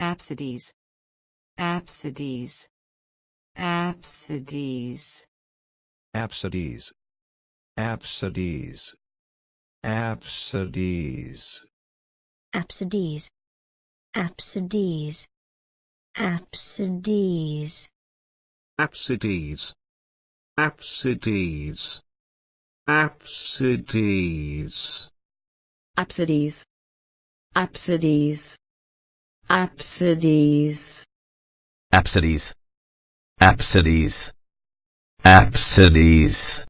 Apsides. Apsides. Apsides. Apsides. Apsides. Apsides. Apsides. Apsides. Apsides. Apsides. Apsides. Apsides. Apsides. Apsides. Apsides. Apsides. Apsides. Apsides.